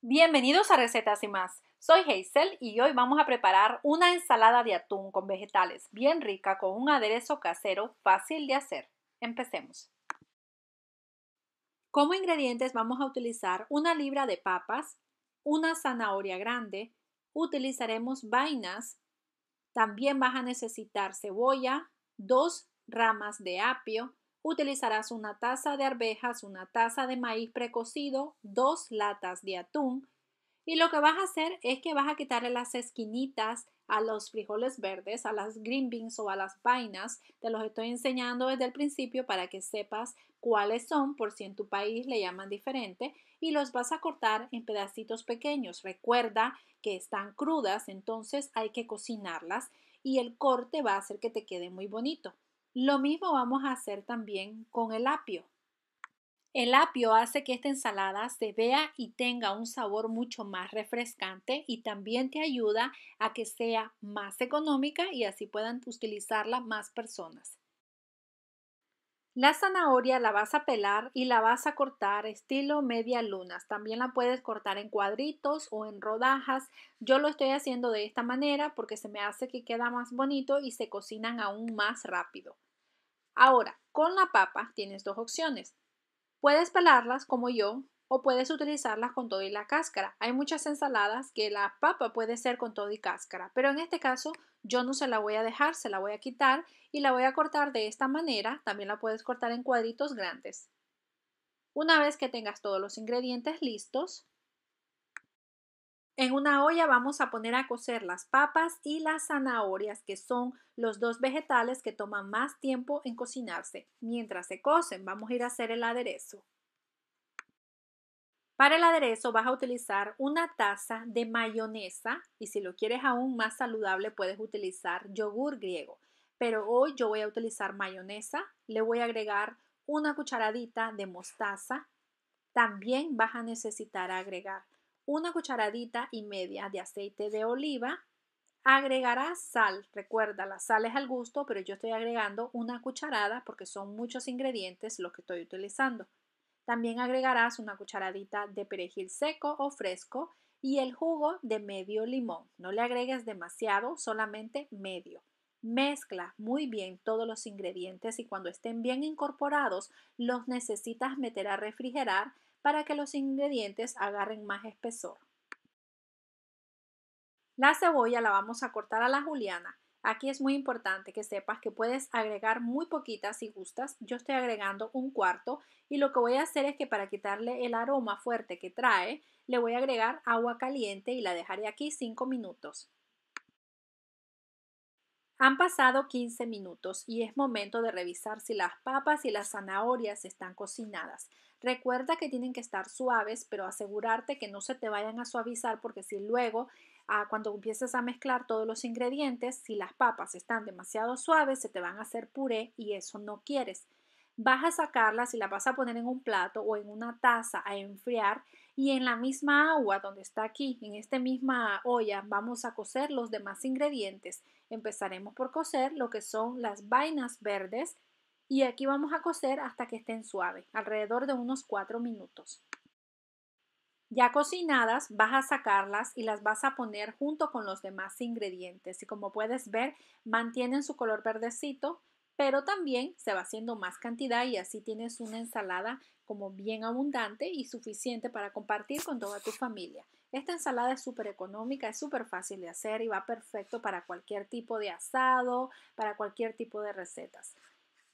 Bienvenidos a Recetas y más. Soy Hazel y hoy vamos a preparar una ensalada de atún con vegetales bien rica con un aderezo casero fácil de hacer. Empecemos. Como ingredientes vamos a utilizar una libra de papas, una zanahoria grande, utilizaremos vainas, también vas a necesitar cebolla, dos ramas de apio, utilizarás una taza de arvejas, una taza de maíz precocido, dos latas de atún. Y lo que vas a hacer es que vas a quitarle las esquinitas a los frijoles verdes, a las green beans o a las vainas. Te los estoy enseñando desde el principio para que sepas cuáles son, por si en tu país le llaman diferente. Y los vas a cortar en pedacitos pequeños. Recuerda que están crudas, entonces hay que cocinarlas y el corte va a hacer que te quede muy bonito. Lo mismo vamos a hacer también con el apio. El apio hace que esta ensalada se vea y tenga un sabor mucho más refrescante y también te ayuda a que sea más económica y así puedan utilizarla más personas. La zanahoria la vas a pelar y la vas a cortar estilo media luna. También la puedes cortar en cuadritos o en rodajas. Yo lo estoy haciendo de esta manera porque se me hace que queda más bonito y se cocinan aún más rápido. Ahora, con la papa tienes dos opciones. Puedes pelarlas como yo o puedes utilizarlas con todo y la cáscara. Hay muchas ensaladas que la papa puede ser con todo y cáscara, pero en este caso yo no se la voy a dejar, se la voy a quitar y la voy a cortar de esta manera. También la puedes cortar en cuadritos grandes. Una vez que tengas todos los ingredientes listos, en una olla vamos a poner a cocer las papas y las zanahorias, que son los dos vegetales que toman más tiempo en cocinarse. Mientras se cocen, vamos a ir a hacer el aderezo. Para el aderezo vas a utilizar una taza de mayonesa y si lo quieres aún más saludable puedes utilizar yogur griego. Pero hoy yo voy a utilizar mayonesa, le voy a agregar una cucharadita de mostaza. También vas a necesitar agregar una cucharadita y media de aceite de oliva. Agregarás sal, recuerda, la sal es al gusto, pero yo estoy agregando una cucharada porque son muchos ingredientes los que estoy utilizando. También agregarás una cucharadita de perejil seco o fresco y el jugo de medio limón. No le agregues demasiado, solamente medio. Mezcla muy bien todos los ingredientes y cuando estén bien incorporados los necesitas meter a refrigerar para que los ingredientes agarren más espesor. La cebolla la vamos a cortar a la juliana. Aquí es muy importante que sepas que puedes agregar muy poquitas si gustas. Yo estoy agregando un cuarto y lo que voy a hacer es que para quitarle el aroma fuerte que trae, le voy a agregar agua caliente y la dejaré aquí 5 minutos. Han pasado 15 minutos y es momento de revisar si las papas y las zanahorias están cocinadas. Recuerda que tienen que estar suaves, pero asegurarte que no se te vayan a suavizar porque si luego ah, cuando empieces a mezclar todos los ingredientes, si las papas están demasiado suaves, se te van a hacer puré y eso no quieres. Vas a sacarlas y las vas a poner en un plato o en una taza a enfriar y en la misma agua donde está aquí, en esta misma olla, vamos a cocer los demás ingredientes. Empezaremos por cocer lo que son las vainas verdes, y aquí vamos a cocer hasta que estén suaves, alrededor de unos 4 minutos. Ya cocinadas, vas a sacarlas y las vas a poner junto con los demás ingredientes. Y como puedes ver, mantienen su color verdecito, pero también se va haciendo más cantidad y así tienes una ensalada como bien abundante y suficiente para compartir con toda tu familia. Esta ensalada es súper económica, es súper fácil de hacer y va perfecto para cualquier tipo de asado, para cualquier tipo de recetas.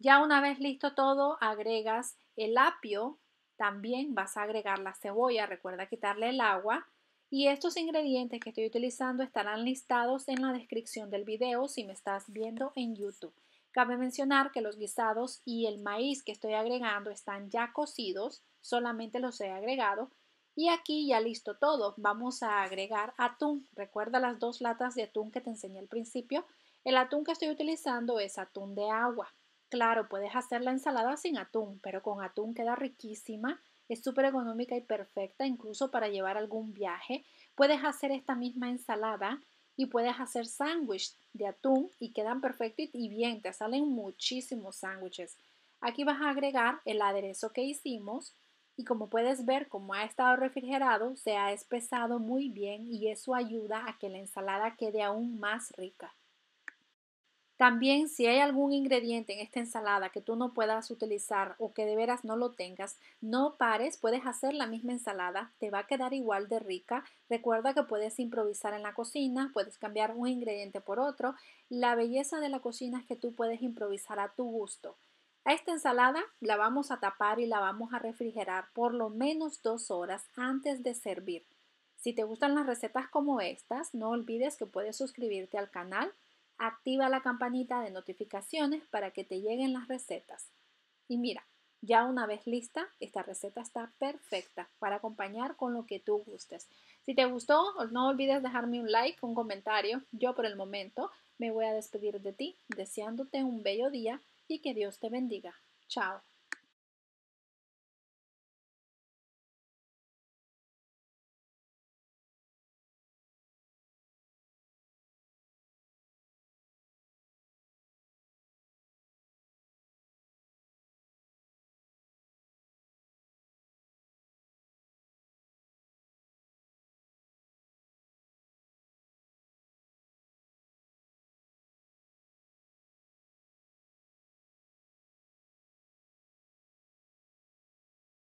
Ya una vez listo todo, agregas el apio, también vas a agregar la cebolla, recuerda quitarle el agua. Y estos ingredientes que estoy utilizando estarán listados en la descripción del video si me estás viendo en YouTube. Cabe mencionar que los guisados y el maíz que estoy agregando están ya cocidos, solamente los he agregado. Y aquí ya listo todo, vamos a agregar atún. Recuerda las dos latas de atún que te enseñé al principio. El atún que estoy utilizando es atún de agua. Claro, puedes hacer la ensalada sin atún, pero con atún queda riquísima, es súper económica y perfecta, incluso para llevar algún viaje. Puedes hacer esta misma ensalada y puedes hacer sándwich de atún y quedan perfectos y bien, te salen muchísimos sándwiches. Aquí vas a agregar el aderezo que hicimos y como puedes ver, como ha estado refrigerado, se ha espesado muy bien y eso ayuda a que la ensalada quede aún más rica. También si hay algún ingrediente en esta ensalada que tú no puedas utilizar o que de veras no lo tengas, no pares, puedes hacer la misma ensalada, te va a quedar igual de rica. Recuerda que puedes improvisar en la cocina, puedes cambiar un ingrediente por otro. La belleza de la cocina es que tú puedes improvisar a tu gusto. A esta ensalada la vamos a tapar y la vamos a refrigerar por lo menos dos horas antes de servir. Si te gustan las recetas como estas, no olvides que puedes suscribirte al canal activa la campanita de notificaciones para que te lleguen las recetas. Y mira, ya una vez lista, esta receta está perfecta para acompañar con lo que tú gustes. Si te gustó, no olvides dejarme un like, un comentario. Yo por el momento me voy a despedir de ti, deseándote un bello día y que Dios te bendiga. Chao.